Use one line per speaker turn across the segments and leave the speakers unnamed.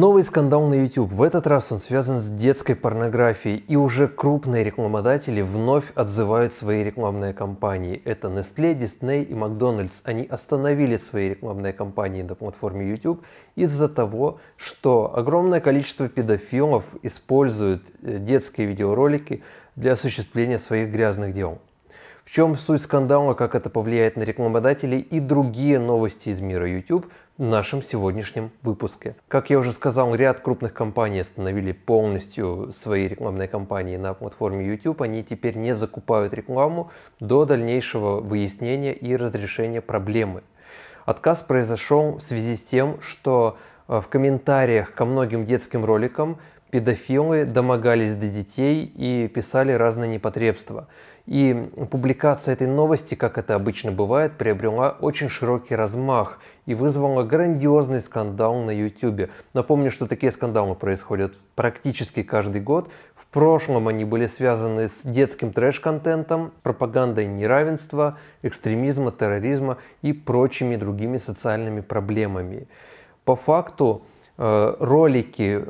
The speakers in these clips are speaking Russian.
Новый скандал на YouTube. В этот раз он связан с детской порнографией, и уже крупные рекламодатели вновь отзывают свои рекламные кампании. Это Nestle, Disney и Макдональдс. Они остановили свои рекламные кампании на платформе YouTube из-за того, что огромное количество педофилов используют э, детские видеоролики для осуществления своих грязных дел. В чем суть скандала, как это повлияет на рекламодателей и другие новости из мира YouTube в нашем сегодняшнем выпуске. Как я уже сказал, ряд крупных компаний остановили полностью свои рекламные кампании на платформе YouTube. Они теперь не закупают рекламу до дальнейшего выяснения и разрешения проблемы. Отказ произошел в связи с тем, что э, в комментариях ко многим детским роликам педофилы домогались до детей и писали разные непотребства. И публикация этой новости, как это обычно бывает, приобрела очень широкий размах и вызвала грандиозный скандал на YouTube. Напомню, что такие скандалы происходят практически каждый год. В прошлом они были связаны с детским трэш-контентом, пропагандой неравенства, экстремизма, терроризма и прочими другими социальными проблемами. По факту, Э, ролики,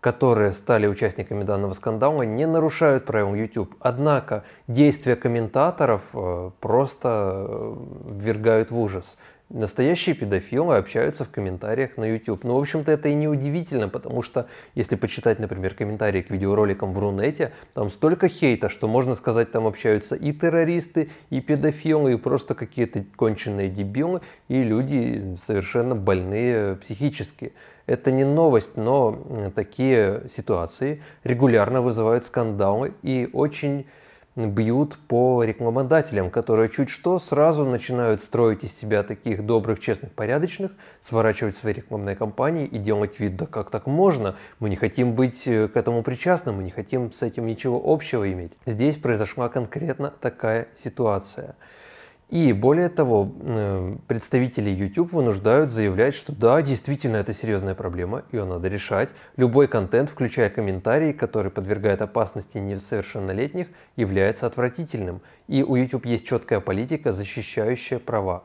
которые стали участниками данного скандала, не нарушают правил YouTube. Однако действия комментаторов э, просто э, ввергают в ужас. Настоящие педофилы общаются в комментариях на YouTube. Ну, в общем-то, это и не удивительно, потому что, если почитать, например, комментарии к видеороликам в Рунете, там столько хейта, что, можно сказать, там общаются и террористы, и педофилы, и просто какие-то конченые дебилы, и люди совершенно больные психически. Это не новость, но э, такие ситуации регулярно вызывают скандалы и очень бьют по рекламодателям, которые чуть что сразу начинают строить из себя таких добрых, честных, порядочных, сворачивать свои рекламные кампании и делать вид, да как так можно, мы не хотим быть э, к этому причастным, мы не хотим с этим ничего общего иметь. Здесь произошла конкретно такая ситуация. И более того, э, представители YouTube вынуждают заявлять, что да, действительно это серьезная проблема, ее надо решать. Любой контент, включая комментарии, который подвергает опасности несовершеннолетних, является отвратительным. И у YouTube есть четкая политика, защищающая права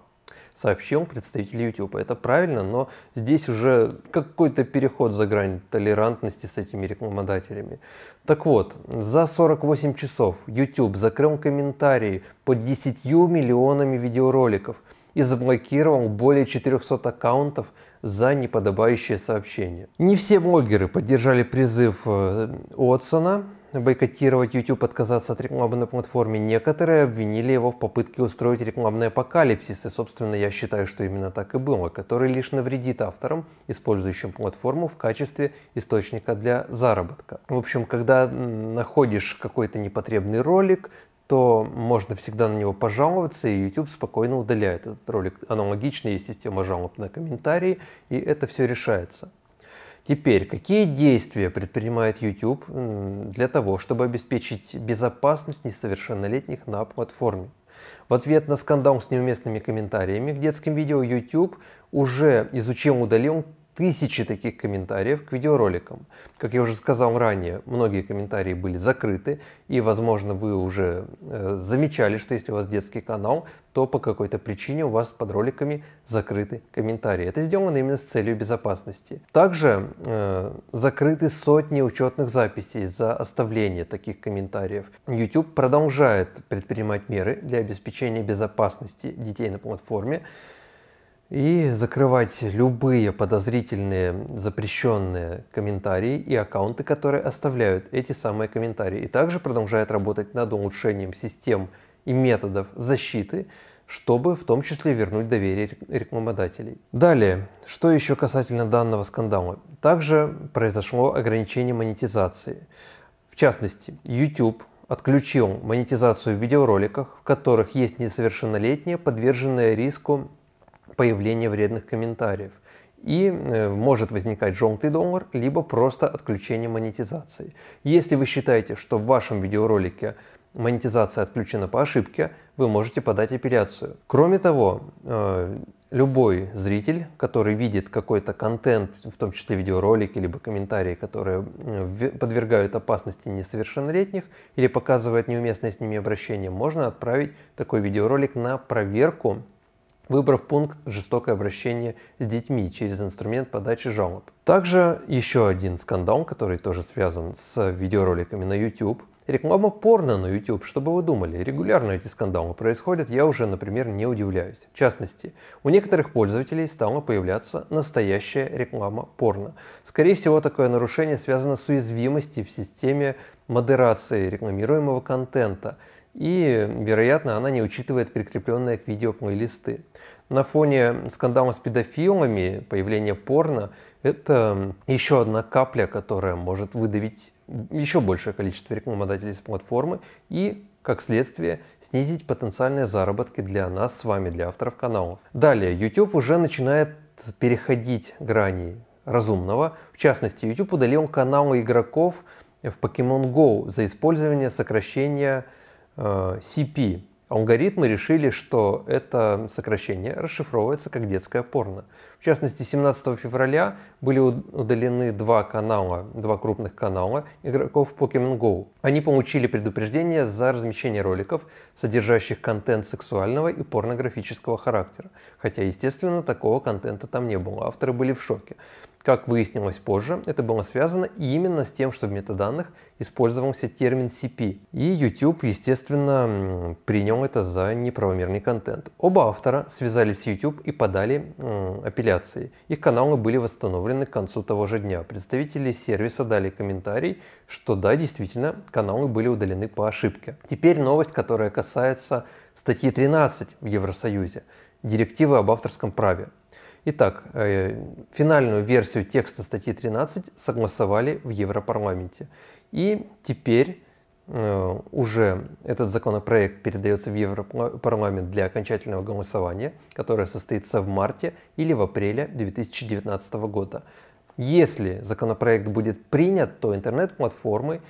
сообщил представитель YouTube. Это правильно, но здесь уже какой-то переход за грань толерантности с этими рекламодателями. Так вот, за 48 часов YouTube закрыл комментарии под 10 миллионами видеороликов и заблокировал более 400 аккаунтов за неподобающее сообщение. Не все блогеры поддержали призыв э, Отсона, бойкотировать YouTube, отказаться от рекламы на платформе, некоторые обвинили его в попытке устроить рекламный апокалипсис, и, собственно, я считаю, что именно так и было, который лишь навредит авторам, использующим платформу в качестве источника для заработка. В общем, когда находишь какой-то непотребный ролик, то можно всегда на него пожаловаться, и YouTube спокойно удаляет этот ролик. Аналогично есть система жалоб на комментарии, и это все решается. Теперь, какие действия предпринимает YouTube для того, чтобы обеспечить безопасность несовершеннолетних на платформе? В ответ на скандал с неуместными комментариями к детским видео YouTube уже изучил и тысячи таких комментариев к видеороликам. Как я уже сказал ранее, многие комментарии были закрыты, и, возможно, вы уже э, замечали, что если у вас детский канал, то по какой-то причине у вас под роликами закрыты комментарии. Это сделано именно с целью безопасности. Также э, закрыты сотни учетных записей за оставление таких комментариев. YouTube продолжает предпринимать меры для обеспечения безопасности детей на платформе, и закрывать любые подозрительные запрещенные комментарии и аккаунты, которые оставляют эти самые комментарии. И также продолжает работать над улучшением систем и методов защиты, чтобы в том числе вернуть доверие рекламодателей. Далее, что еще касательно данного скандала. Также произошло ограничение монетизации. В частности, YouTube отключил монетизацию в видеороликах, в которых есть несовершеннолетние, подверженные риску появление вредных комментариев. И э, может возникать желтый доллар, либо просто отключение монетизации. Если вы считаете, что в вашем видеоролике монетизация отключена по ошибке, вы можете подать апелляцию. Кроме того, э, любой зритель, который видит какой-то контент, в том числе видеоролики, либо комментарии, которые э, подвергают опасности несовершеннолетних или показывают неуместное с ними обращение, можно отправить такой видеоролик на проверку выбрав пункт «Жестокое обращение с детьми» через инструмент подачи жалоб. Также еще один скандал, который тоже связан с видеороликами на YouTube, Реклама порно на YouTube, чтобы вы думали, регулярно эти скандалы происходят, я уже, например, не удивляюсь. В частности, у некоторых пользователей стала появляться настоящая реклама порно. Скорее всего, такое нарушение связано с уязвимостью в системе модерации рекламируемого контента и, вероятно, она не учитывает прикрепленные к видео плейлисты. На фоне скандала с педофилами, появление порно – это еще одна капля, которая может выдавить еще большее количество рекламодателей с платформы и как следствие, снизить потенциальные заработки для нас с вами, для авторов каналов. Далее, YouTube уже начинает переходить грани разумного. В частности, YouTube удалил каналы игроков в Pokemon Go за использование сокращения Э, CP. Алгоритмы решили, что это сокращение расшифровывается как детское порно. В частности, 17 февраля были удалены два канала, два крупных канала игроков Pokemon Go. Они получили предупреждение за размещение роликов, содержащих контент сексуального и порнографического характера, хотя, естественно, такого контента там не было, авторы были в шоке. Как выяснилось позже, это было связано именно с тем, что в метаданных использовался термин CP, и YouTube, естественно, принял это за неправомерный контент. Оба автора связались с YouTube и подали м, апелляции. Их каналы были восстановлены к концу того же дня. Представители сервиса дали комментарий, что да, действительно, каналы были удалены по ошибке. Теперь новость, которая касается статьи 13 в Евросоюзе, директивы об авторском праве. Итак, э, финальную версию текста статьи 13 согласовали в Европарламенте. И теперь э, уже этот законопроект передается в Европарламент для окончательного голосования, которое состоится в марте или в апреле 2019 года. Если законопроект будет принят, то интернет-платформы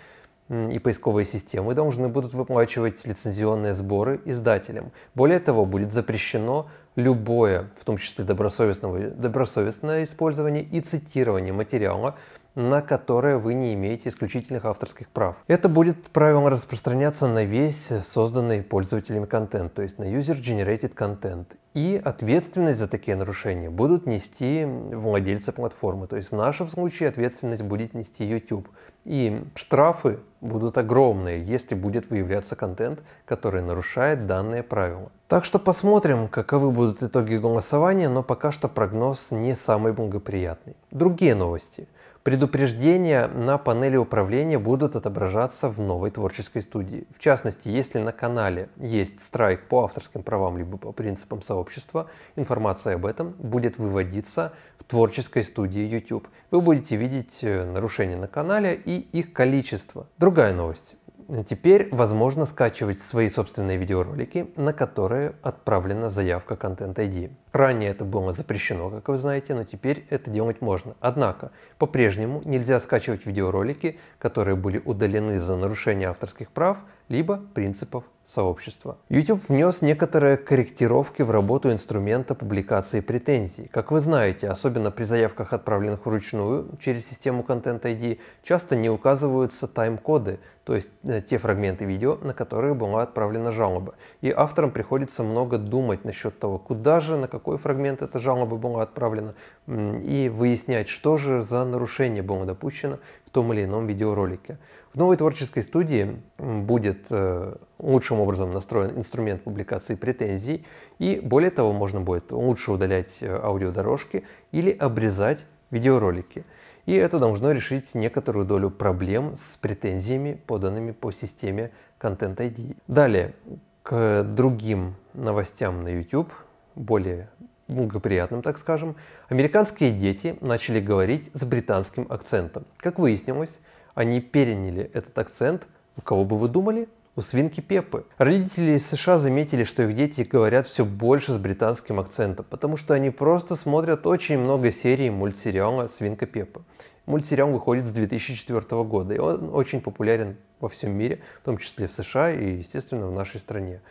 и поисковые системы должны будут выплачивать лицензионные сборы издателям. Более того, будет запрещено любое, в том числе добросовестное, добросовестное использование и цитирование материала, на которое вы не имеете исключительных авторских прав. Это будет правило распространяться на весь созданный пользователями контент, то есть на User Generated контент. И ответственность за такие нарушения будут нести владельцы платформы. То есть в нашем случае ответственность будет нести YouTube. И штрафы будут огромные, если будет выявляться контент, который нарушает данные правила. Так что посмотрим, каковы будут итоги голосования, но пока что прогноз не самый благоприятный. Другие новости – Предупреждения на панели управления будут отображаться в новой творческой студии. В частности, если на канале есть страйк по авторским правам либо по принципам сообщества, информация об этом будет выводиться в творческой студии YouTube. Вы будете видеть э, нарушения на канале и их количество. Другая новость. Теперь возможно скачивать свои собственные видеоролики, на которые отправлена заявка Content ID. Ранее это было запрещено, как вы знаете, но теперь это делать можно. Однако, по-прежнему нельзя скачивать видеоролики, которые были удалены за нарушение авторских прав, либо принципов сообщества. YouTube внес некоторые корректировки в работу инструмента публикации претензий. Как вы знаете, особенно при заявках, отправленных вручную через систему Content ID, часто не указываются тайм-коды, то есть э, те фрагменты видео, на которые была отправлена жалоба. И авторам приходится много думать насчет того, куда же, на какой какой фрагмент эта жалоба была отправлена, и выяснять, что же за нарушение было допущено в том или ином видеоролике. В новой творческой студии будет э, лучшим образом настроен инструмент публикации претензий, и более того, можно будет лучше удалять э, аудиодорожки или обрезать видеоролики. И это должно решить некоторую долю проблем с претензиями, поданными по системе Content ID. Далее, к другим новостям на YouTube – более благоприятным, так скажем, американские дети начали говорить с британским акцентом. Как выяснилось, они переняли этот акцент, у кого бы вы думали, у свинки Пеппы. Родители из США заметили, что их дети говорят все больше с британским акцентом, потому что они просто смотрят очень много серий мультсериала «Свинка Пеппа». Мультсериал выходит с 2004 года, и он очень популярен во всем мире, в том числе в США и, естественно, в нашей стране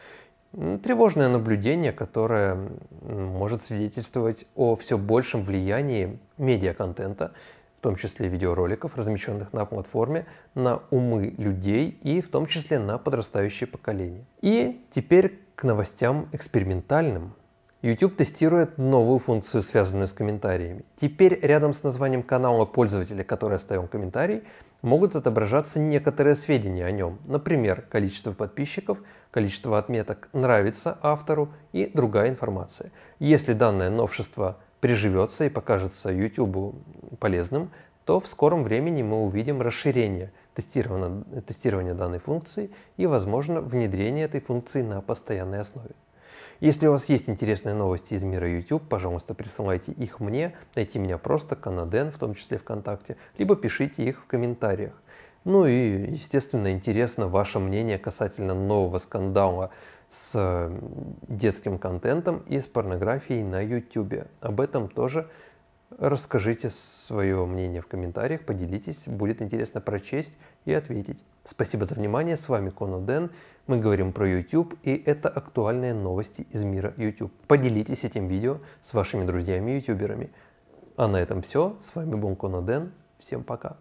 тревожное наблюдение, которое может свидетельствовать о все большем влиянии медиаконтента, в том числе видеороликов, размещенных на платформе, на умы людей и в том числе на подрастающее поколение. И теперь к новостям экспериментальным – YouTube тестирует новую функцию, связанную с комментариями. Теперь рядом с названием канала пользователя, который оставил комментарий, могут отображаться некоторые сведения о нем. Например, количество подписчиков, количество отметок «нравится» автору и другая информация. Если данное новшество приживется и покажется YouTube полезным, то в скором времени мы увидим расширение тестирования, данной функции и, возможно, внедрение этой функции на постоянной основе. Если у вас есть интересные новости из мира YouTube, пожалуйста, присылайте их мне, найти меня просто Канаден, в том числе ВКонтакте, либо пишите их в комментариях. Ну и, естественно, интересно ваше мнение касательно нового скандала с детским контентом и с порнографией на YouTube. Об этом тоже Расскажите свое мнение в комментариях, поделитесь, будет интересно прочесть и ответить. Спасибо за внимание, с вами Коно Дэн, мы говорим про YouTube и это актуальные новости из мира YouTube. Поделитесь этим видео с вашими друзьями-ютуберами. А на этом все, с вами был Коно Дэн, всем пока.